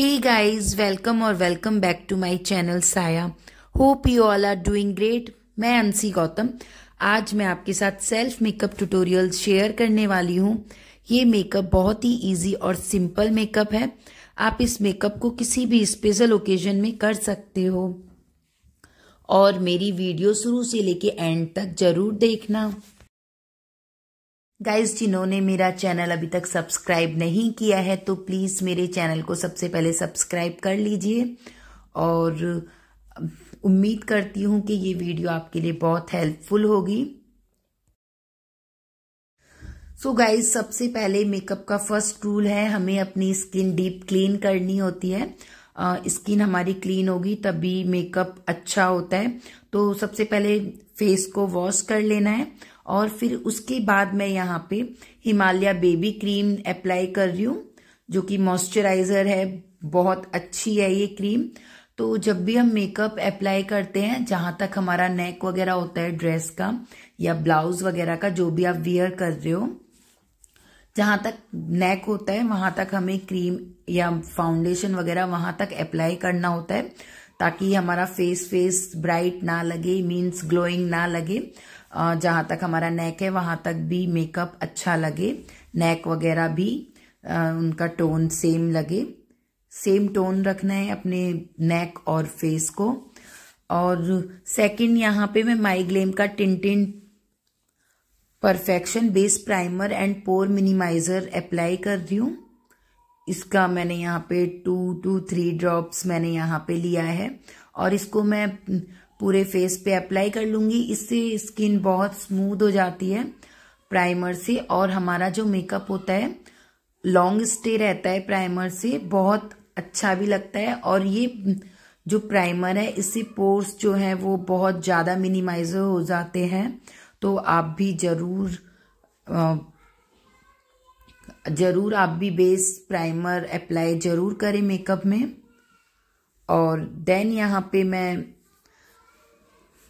Hey guys, welcome or welcome back to my channel Saya. Hope you all are doing great. मैं अंसी गौतम आज मैं आपके साथ self makeup tutorial share करने वाली हूँ ये मेकअप बहुत ही ईजी और सिंपल मेकअप है आप इस मेकअप को किसी भी स्पेशल ओकेजन में कर सकते हो और मेरी वीडियो शुरू से लेके एंड तक जरूर देखना गाइज जिन्होंने मेरा चैनल अभी तक सब्सक्राइब नहीं किया है तो प्लीज़ मेरे चैनल को सबसे पहले सब्सक्राइब कर लीजिए और उम्मीद करती हूं कि ये वीडियो आपके लिए बहुत हेल्पफुल होगी सो so गाइज सबसे पहले मेकअप का फर्स्ट रूल है हमें अपनी स्किन डीप क्लीन करनी होती है स्किन हमारी क्लीन होगी तभी मेकअप अच्छा होता है तो सबसे पहले फेस को वॉश कर लेना है और फिर उसके बाद मैं यहाँ पे हिमालय बेबी क्रीम अप्लाई कर रही हूँ जो कि मॉइस्चराइज़र है बहुत अच्छी है ये क्रीम तो जब भी हम मेकअप अप्लाई करते हैं जहां तक हमारा नेक वगैरह होता है ड्रेस का या ब्लाउज वगैरह का जो भी आप वियर कर रहे हो जहां तक नेक होता है वहां तक हमें क्रीम या फाउंडेशन वगैरह वहां तक अप्लाई करना होता है ताकि हमारा फेस फेस ब्राइट ना लगे मीन्स ग्लोइंग ना लगे जहां तक हमारा नेक है वहां तक भी मेकअप अच्छा लगे नेक वगैरह भी उनका टोन सेम लगे सेम टोन रखना है अपने नेक और फेस को और सेकंड यहाँ पे मैं माइग्लेम का tinted perfection base primer and pore minimiser apply कर रही हूँ इसका मैंने यहाँ पे टू टू थ्री ड्रॉप्स मैंने यहाँ पे लिया है और इसको मैं पूरे फेस पे अप्लाई कर लूंगी इससे स्किन बहुत स्मूथ हो जाती है प्राइमर से और हमारा जो मेकअप होता है लॉन्ग स्टे रहता है प्राइमर से बहुत अच्छा भी लगता है और ये जो प्राइमर है इससे पोर्स जो है वो बहुत ज़्यादा मिनिमाइज हो जाते हैं तो आप भी ज़रूर ज़रूर आप भी बेस प्राइमर अप्लाई ज़रूर करें मेकअप में और देन यहाँ पे मैं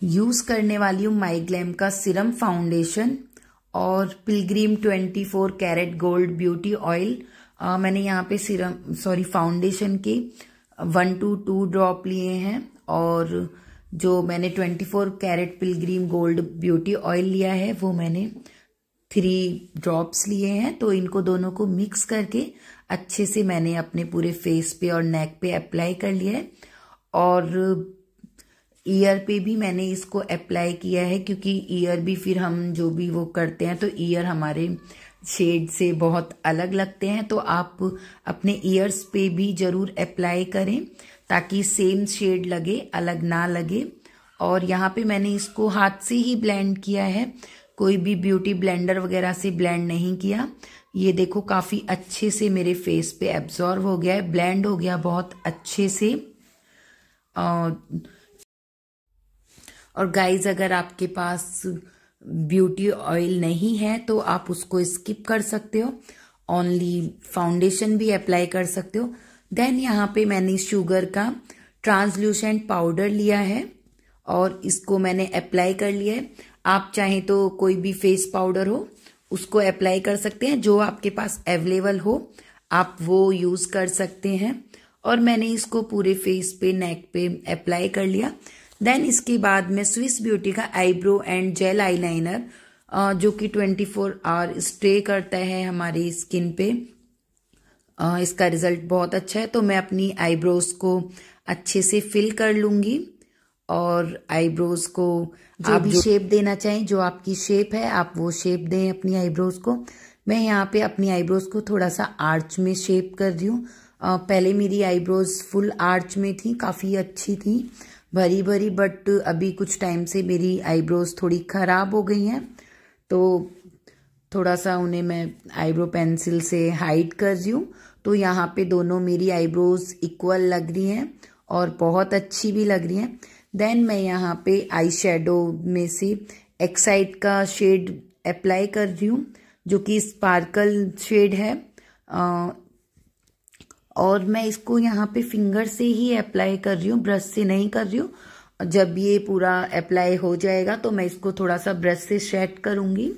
यूज़ करने वाली हूँ माइग्लैम का सिरम फाउंडेशन और Pilgrim 24 carat gold beauty oil मैंने यहाँ पे सिरम सॉरी फाउंडेशन के वन टू टू ड्रॉप लिए हैं और जो मैंने 24 carat Pilgrim gold beauty oil लिया है वो मैंने थ्री ड्रॉप्स लिए हैं तो इनको दोनों को मिक्स करके अच्छे से मैंने अपने पूरे फेस पे और नेक पे अप्लाई कर लिया है और ईयर पे भी मैंने इसको अप्लाई किया है क्योंकि ईयर भी फिर हम जो भी वो करते हैं तो ईयर हमारे शेड से बहुत अलग लगते हैं तो आप अपने ईयर्स पे भी ज़रूर अप्लाई करें ताकि सेम शेड लगे अलग ना लगे और यहाँ पे मैंने इसको हाथ से ही ब्लेंड किया है कोई भी ब्यूटी ब्लेंडर वगैरह से ब्लेंड नहीं किया ये देखो काफ़ी अच्छे से मेरे फेस पे एब्जॉर्व हो गया है ब्लेंड हो गया बहुत अच्छे से और और गाइज अगर आपके पास ब्यूटी ऑयल नहीं है तो आप उसको स्किप कर सकते हो ओनली फाउंडेशन भी अप्लाई कर सकते हो देन यहाँ पे मैंने शुगर का ट्रांसल्यूशेंट पाउडर लिया है और इसको मैंने अप्लाई कर लिया है आप चाहें तो कोई भी फेस पाउडर हो उसको अप्लाई कर सकते हैं जो आपके पास अवेलेबल हो आप वो यूज़ कर सकते हैं और मैंने इसको पूरे फेस पे नेक पे अप्लाई कर लिया देन इसके बाद में स्विस ब्यूटी का आईब्रो एंड जेल आईलाइनर जो कि 24 फोर आवर स्टे करता है हमारी स्किन पे इसका रिजल्ट बहुत अच्छा है तो मैं अपनी आईब्रोज को अच्छे से फिल कर लूंगी और आईब्रोज को जो आप भी जो... शेप देना चाहें जो आपकी शेप है आप वो शेप दें अपनी आईब्रोज को मैं यहाँ पे अपनी आईब्रोज को थोड़ा सा आर्च में शेप कर रही हूँ पहले मेरी आईब्रोज फुल आर्च में थी काफ़ी अच्छी थी भरी भरी बट अभी कुछ टाइम से मेरी आईब्रोज थोड़ी ख़राब हो गई हैं तो थोड़ा सा उन्हें मैं आईब्रो पेंसिल से हाइड कर रही हूँ तो यहाँ पे दोनों मेरी आईब्रोज इक्वल लग रही हैं और बहुत अच्छी भी लग रही हैं देन मैं यहाँ पे आई शेडो में से एक्साइड का शेड अप्लाई कर रही हूँ जो कि स्पार्कल शेड है और मैं इसको यहाँ पे फिंगर से ही अप्लाई कर रही हूँ ब्रश से नहीं कर रही हूँ जब ये पूरा अप्लाई हो जाएगा तो मैं इसको थोड़ा सा ब्रश से शेड करूंगी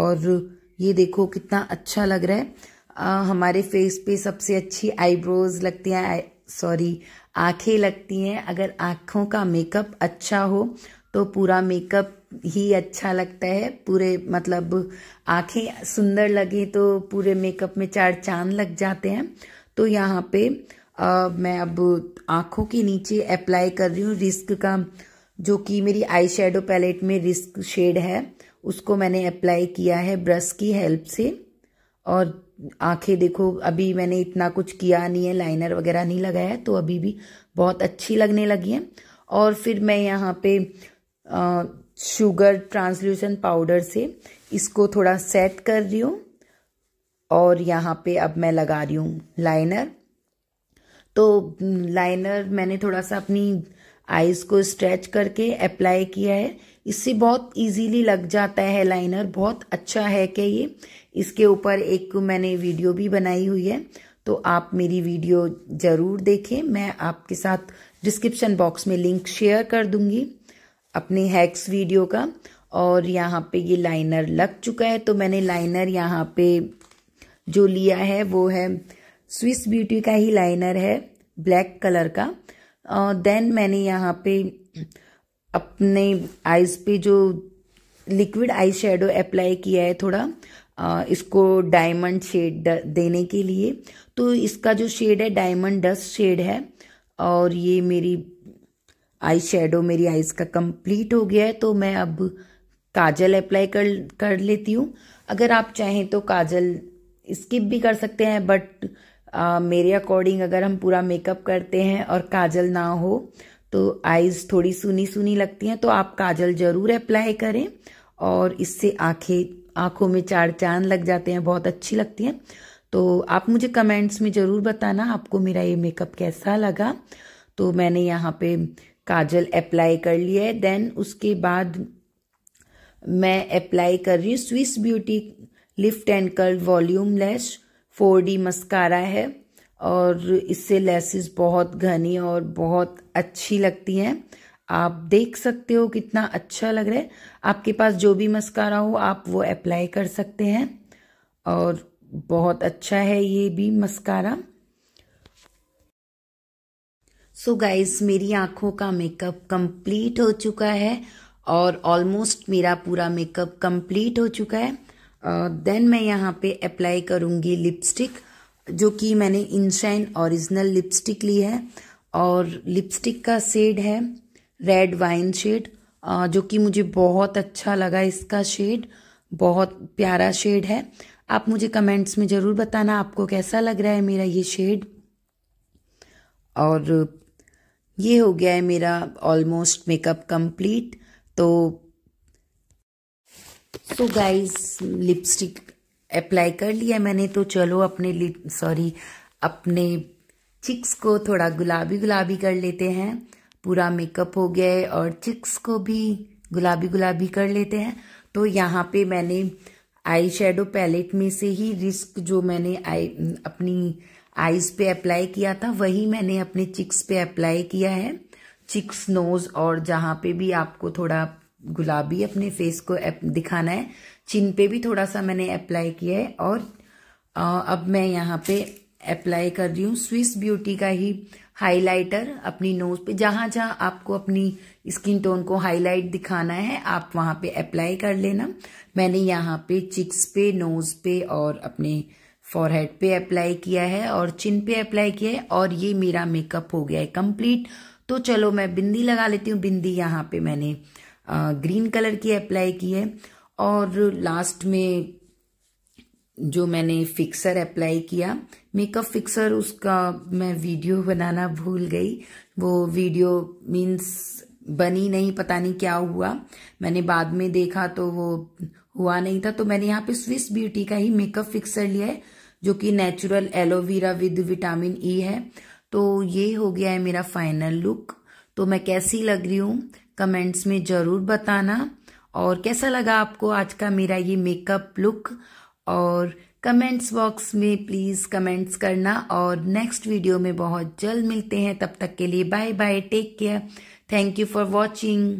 और ये देखो कितना अच्छा लग रहा है आ, हमारे फेस पे सबसे अच्छी आईब्रोज लगती हैं सॉरी आंखें लगती हैं अगर आंखों का मेकअप अच्छा हो तो पूरा मेकअप ही अच्छा लगता है पूरे मतलब आंखें सुंदर लगे तो पूरे मेकअप में चार चांद लग जाते हैं तो यहाँ पे आ, मैं अब आँखों के नीचे अप्लाई कर रही हूँ रिस्क का जो कि मेरी आई शेडो पैलेट में रिस्क शेड है उसको मैंने अप्लाई किया है ब्रश की हेल्प से और आंखें देखो अभी मैंने इतना कुछ किया नहीं है लाइनर वगैरह नहीं लगाया तो अभी भी बहुत अच्छी लगने लगी है और फिर मैं यहाँ पे आ, शुगर ट्रांसल्यूशन पाउडर से इसको थोड़ा सेट कर रही हूँ और यहाँ पे अब मैं लगा रही हूँ लाइनर तो लाइनर हम्म, मैंने थोड़ा सा अपनी आईज को स्ट्रेच करके अप्लाई किया है इससे बहुत इजीली लग जाता है लाइनर बहुत अच्छा है कि ये इसके ऊपर एक मैंने वीडियो भी बनाई हुई है तो आप मेरी वीडियो ज़रूर देखें मैं आपके साथ डिस्क्रिप्शन बॉक्स में लिंक शेयर कर दूंगी अपने हैक्स वीडियो का और यहाँ पे ये लाइनर लग चुका है तो मैंने लाइनर यहाँ पे जो लिया है वो है स्विस ब्यूटी का ही लाइनर है ब्लैक कलर का देन uh, मैंने यहाँ पे अपने आईज पे जो लिक्विड आई शेडो अप्लाई किया है थोड़ा इसको डायमंड शेड देने के लिए तो इसका जो शेड है डायमंड डस्ट शेड है और ये मेरी आई शेडो मेरी आईज का कंप्लीट हो गया है तो मैं अब काजल अप्लाई कर कर लेती हूँ अगर आप चाहें तो काजल स्किप भी कर सकते हैं बट आ, मेरे अकॉर्डिंग अगर हम पूरा मेकअप करते हैं और काजल ना हो तो आईज थोड़ी सुनी सुनी लगती हैं तो आप काजल ज़रूर अप्लाई करें और इससे आंखें आंखों में चार चांद लग जाते हैं बहुत अच्छी लगती हैं तो आप मुझे कमेंट्स में ज़रूर बताना आपको मेरा ये मेकअप कैसा लगा तो मैंने यहाँ पे काजल अप्लाई कर लिया है देन उसके बाद मैं अप्लाई कर रही हूँ Swiss Beauty lift and curl volume lash four D mascara है और इससे लेसेस बहुत घनी और बहुत अच्छी लगती हैं आप देख सकते हो कितना अच्छा लग रहा है आपके पास जो भी मस्कारा हो आप वो अप्लाई कर सकते हैं और बहुत अच्छा है ये भी मस्कारा सो so गाइस मेरी आंखों का मेकअप कंप्लीट हो चुका है और ऑलमोस्ट मेरा पूरा मेकअप कंप्लीट हो चुका है देन मैं यहाँ पे अप्लाई करूँगी लिपस्टिक जो कि मैंने इनशाइन ओरिजिनल लिपस्टिक ली है और लिपस्टिक का शेड है रेड वाइन शेड जो कि मुझे बहुत अच्छा लगा इसका शेड बहुत प्यारा शेड है आप मुझे कमेंट्स में ज़रूर बताना आपको कैसा लग रहा है मेरा ये शेड और ये हो गया है मेरा ऑलमोस्ट मेकअप कंप्लीट तो so so guys lipstick apply कर लिया मैंने तो चलो अपने लिप सॉरी अपने चिक्स को थोड़ा गुलाबी गुलाबी कर लेते हैं पूरा मेकअप हो गया और चिक्स को भी गुलाबी गुलाबी कर लेते हैं तो यहाँ पे मैंने आई शेडो पैलेट में से ही रिस्क जो मैंने आई अपनी आईज पे अप्लाई किया था वही मैंने अपने चिक्स पे अप्लाई किया है चिक्स नोज और जहाँ पे भी आपको थोड़ा गुलाबी अपने फेस को दिखाना है चिन पे भी थोड़ा सा मैंने अप्लाई किया है और अब मैं यहाँ पे अप्लाई कर रही हूँ स्विस ब्यूटी का ही हाइलाइटर अपनी नोज पे जहां जहां आपको अपनी स्किन टोन को हाईलाइट दिखाना है आप वहां पे अप्लाई कर लेना मैंने यहाँ पे चिक्स पे नोज पे और अपने फॉरहेड पे अप्लाई किया है और चिन पे अप्लाई किया है और ये मेरा मेकअप हो गया है कंप्लीट तो चलो मैं बिंदी लगा लेती हूँ बिंदी यहाँ पे मैंने ग्रीन कलर की अप्लाई की है और लास्ट में जो मैंने फिक्सर अप्लाई किया मेकअप फिक्सर उसका मैं वीडियो बनाना भूल गई वो वीडियो मीन्स बनी नहीं पता नहीं क्या हुआ मैंने बाद में देखा तो वो हुआ नहीं था तो मैंने यहाँ पे स्विस ब्यूटी का ही मेकअप फिक्सर लिया है जो कि natural aloe vera with vitamin E e है तो ये हो गया है मेरा फाइनल लुक तो मैं कैसी लग रही हूँ कमेंट्स में ज़रूर बताना और कैसा लगा आपको आज का मेरा ये मेकअप लुक और कमेंट्स बॉक्स में प्लीज़ कमेंट्स करना और नेक्स्ट वीडियो में बहुत जल्द मिलते हैं तब तक के लिए bye bye take care thank you for watching